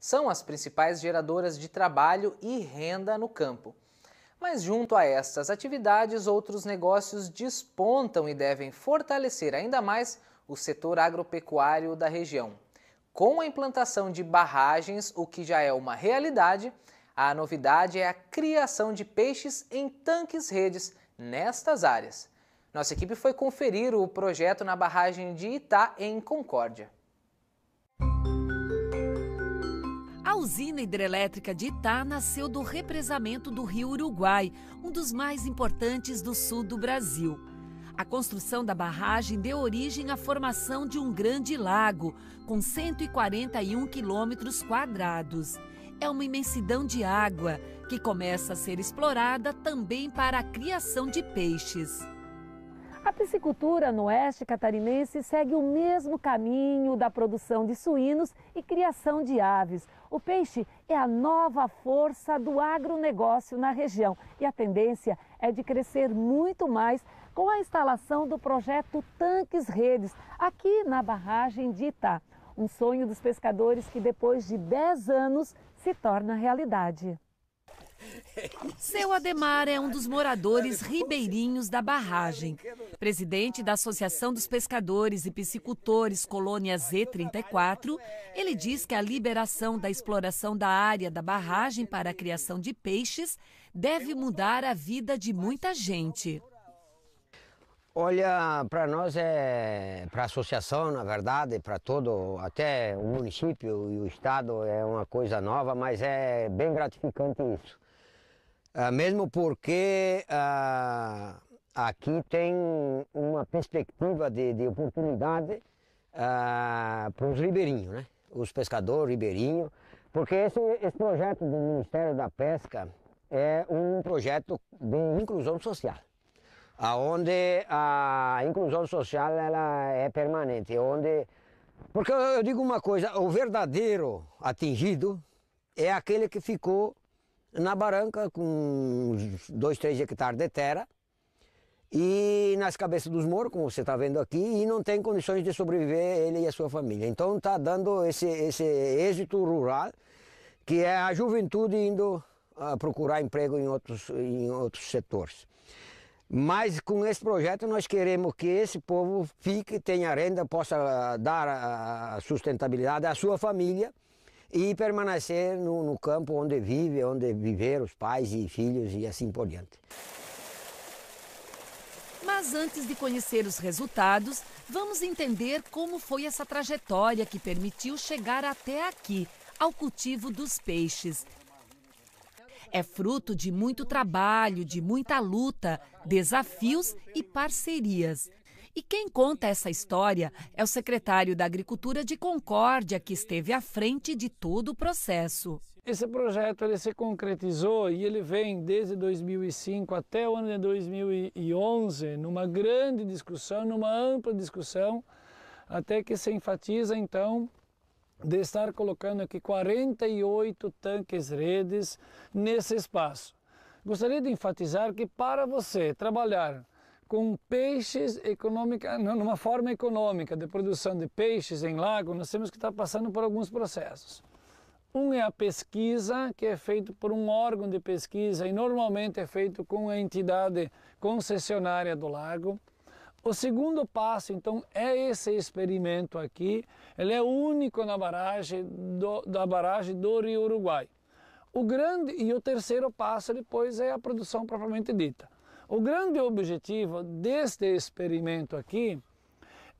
são as principais geradoras de trabalho e renda no campo. Mas, junto a estas atividades, outros negócios despontam e devem fortalecer ainda mais o setor agropecuário da região. Com a implantação de barragens, o que já é uma realidade, a novidade é a criação de peixes em tanques redes nestas áreas. Nossa equipe foi conferir o projeto na barragem de Itá, em Concórdia. usina hidrelétrica de Itá nasceu do represamento do rio Uruguai, um dos mais importantes do sul do Brasil. A construção da barragem deu origem à formação de um grande lago, com 141 quilômetros quadrados. É uma imensidão de água, que começa a ser explorada também para a criação de peixes. A piscicultura no oeste catarinense segue o mesmo caminho da produção de suínos e criação de aves. O peixe é a nova força do agronegócio na região e a tendência é de crescer muito mais com a instalação do projeto Tanques Redes, aqui na barragem de Itá. Um sonho dos pescadores que depois de 10 anos se torna realidade. Seu Ademar é um dos moradores ribeirinhos da barragem. Presidente da Associação dos Pescadores e Piscicultores Colônia Z34, ele diz que a liberação da exploração da área da barragem para a criação de peixes deve mudar a vida de muita gente. Olha, para nós é, para a associação, na verdade, para todo, até o município e o estado é uma coisa nova, mas é bem gratificante isso. Ah, mesmo porque ah, aqui tem uma perspectiva de, de oportunidade ah, para os ribeirinhos, né? os pescadores ribeirinhos, porque esse, esse projeto do Ministério da Pesca é um projeto de inclusão social onde a inclusão social ela é permanente, onde porque eu digo uma coisa, o verdadeiro atingido é aquele que ficou na barranca com uns 2, 3 hectares de terra e nas cabeças dos moros, como você está vendo aqui, e não tem condições de sobreviver ele e a sua família. Então está dando esse, esse êxito rural, que é a juventude indo a ah, procurar emprego em outros, em outros setores. Mas com esse projeto nós queremos que esse povo fique, tenha renda, possa ah, dar a ah, sustentabilidade à sua família, e permanecer no, no campo onde vive, onde viveram os pais e filhos e assim por diante. Mas antes de conhecer os resultados, vamos entender como foi essa trajetória que permitiu chegar até aqui, ao cultivo dos peixes. É fruto de muito trabalho, de muita luta, desafios e parcerias. E quem conta essa história é o secretário da Agricultura de Concórdia, que esteve à frente de todo o processo. Esse projeto ele se concretizou e ele vem desde 2005 até o ano de 2011 numa grande discussão, numa ampla discussão, até que se enfatiza então de estar colocando aqui 48 tanques redes nesse espaço. Gostaria de enfatizar que para você trabalhar com peixes econômica, numa forma econômica de produção de peixes em lago, nós temos que estar passando por alguns processos. Um é a pesquisa, que é feito por um órgão de pesquisa e normalmente é feito com a entidade concessionária do lago. O segundo passo, então, é esse experimento aqui. Ele é único na barragem do, da barragem do Rio Uruguai. O grande e o terceiro passo depois é a produção propriamente dita. O grande objetivo deste experimento aqui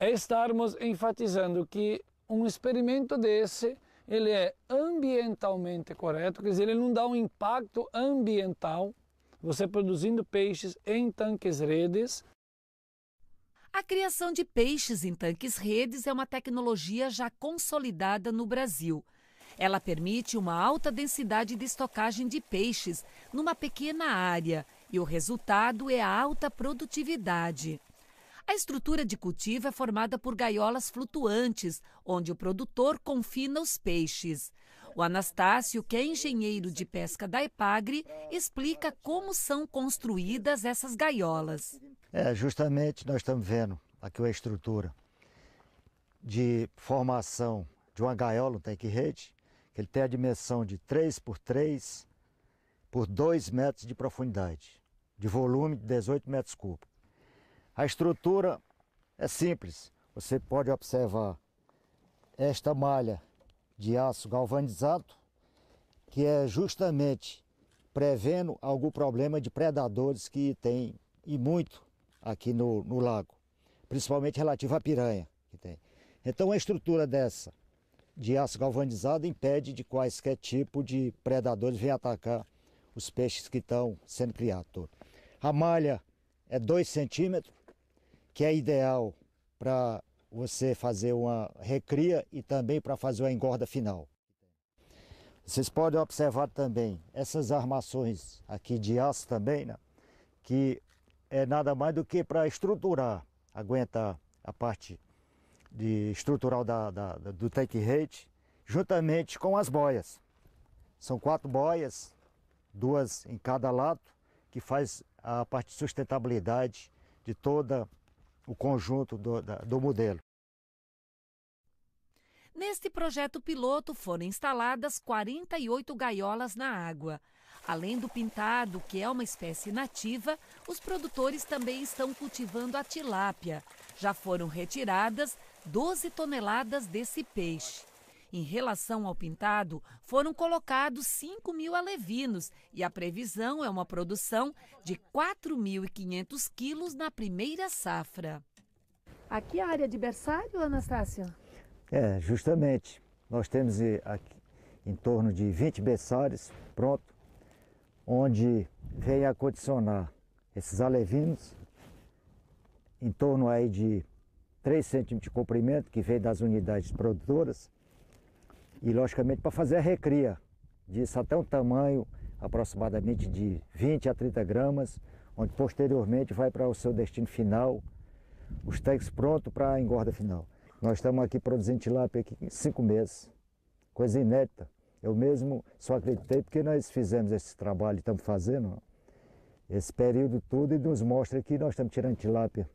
é estarmos enfatizando que um experimento desse ele é ambientalmente correto, quer dizer, ele não dá um impacto ambiental, você produzindo peixes em tanques redes. A criação de peixes em tanques redes é uma tecnologia já consolidada no Brasil. Ela permite uma alta densidade de estocagem de peixes numa pequena área e o resultado é a alta produtividade. A estrutura de cultivo é formada por gaiolas flutuantes, onde o produtor confina os peixes. O Anastácio, que é engenheiro de pesca da Epagre, explica como são construídas essas gaiolas. É, justamente nós estamos vendo aqui a estrutura de formação de uma gaiola, um tanque rede, que ele tem a dimensão de 3 por 3 por 2 metros de profundidade de volume de 18 metros cúbicos. A estrutura é simples, você pode observar esta malha de aço galvanizado, que é justamente prevendo algum problema de predadores que tem e muito aqui no, no lago, principalmente relativo à piranha que tem. Então a estrutura dessa de aço galvanizado impede de quaisquer tipo de predadores vir atacar os peixes que estão sendo criados. A malha é 2 centímetros, que é ideal para você fazer uma recria e também para fazer uma engorda final. Vocês podem observar também essas armações aqui de aço também, né? que é nada mais do que para estruturar, aguentar a parte de estrutural da, da, do take rate, juntamente com as boias. São quatro boias, duas em cada lado, que faz a parte de sustentabilidade de todo o conjunto do, do modelo. Neste projeto piloto foram instaladas 48 gaiolas na água. Além do pintado, que é uma espécie nativa, os produtores também estão cultivando a tilápia. Já foram retiradas 12 toneladas desse peixe. Em relação ao pintado, foram colocados 5 mil alevinos e a previsão é uma produção de 4.500 quilos na primeira safra. Aqui a área de berçário, Anastácio? É, justamente. Nós temos eh, aqui em torno de 20 berçários pronto, onde vem acondicionar esses alevinos em torno aí de 3 centímetros de comprimento, que vem das unidades produtoras, e logicamente para fazer a recria disso até um tamanho aproximadamente de 20 a 30 gramas, onde posteriormente vai para o seu destino final, os tanques prontos para a engorda final. Nós estamos aqui produzindo tilápia aqui em cinco meses, coisa inédita. Eu mesmo só acreditei porque nós fizemos esse trabalho, estamos fazendo esse período todo e nos mostra que nós estamos tirando tilápia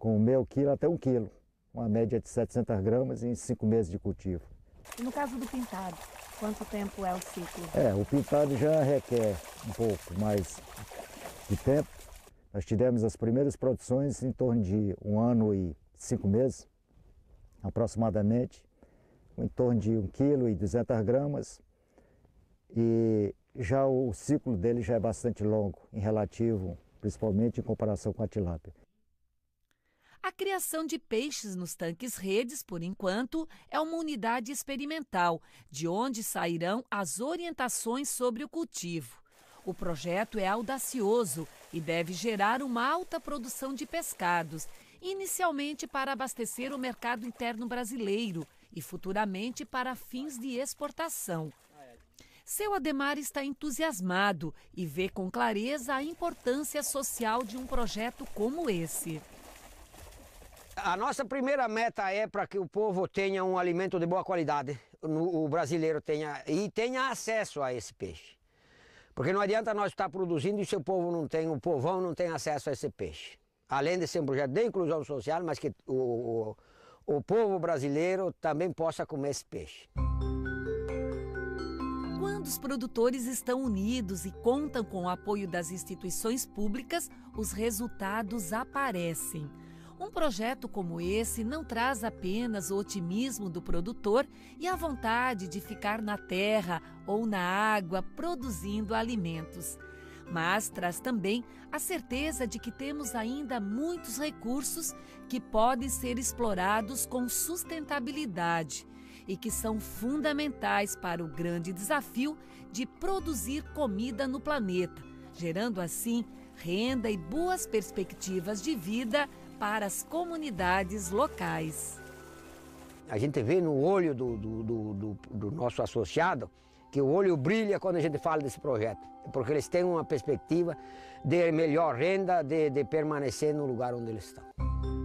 com meio quilo até um quilo, uma média de 700 gramas em cinco meses de cultivo. E no caso do pintado, quanto tempo é o ciclo? É, o pintado já requer um pouco mais de tempo. Nós tivemos as primeiras produções em torno de um ano e cinco meses, aproximadamente, em torno de um kg e 200 gramas. E já o ciclo dele já é bastante longo, em relativo, principalmente em comparação com a tilápia. A criação de peixes nos tanques redes, por enquanto, é uma unidade experimental, de onde sairão as orientações sobre o cultivo. O projeto é audacioso e deve gerar uma alta produção de pescados, inicialmente para abastecer o mercado interno brasileiro e futuramente para fins de exportação. Seu Ademar está entusiasmado e vê com clareza a importância social de um projeto como esse. A nossa primeira meta é para que o povo tenha um alimento de boa qualidade, o brasileiro tenha e tenha acesso a esse peixe. Porque não adianta nós estar tá produzindo e se o povo não tem, o povão não tem acesso a esse peixe. Além de ser um projeto de inclusão social, mas que o, o, o povo brasileiro também possa comer esse peixe. Quando os produtores estão unidos e contam com o apoio das instituições públicas, os resultados aparecem. Um projeto como esse não traz apenas o otimismo do produtor e a vontade de ficar na terra ou na água produzindo alimentos, mas traz também a certeza de que temos ainda muitos recursos que podem ser explorados com sustentabilidade e que são fundamentais para o grande desafio de produzir comida no planeta, gerando assim renda e boas perspectivas de vida para as comunidades locais. A gente vê no olho do, do, do, do nosso associado que o olho brilha quando a gente fala desse projeto, porque eles têm uma perspectiva de melhor renda, de, de permanecer no lugar onde eles estão.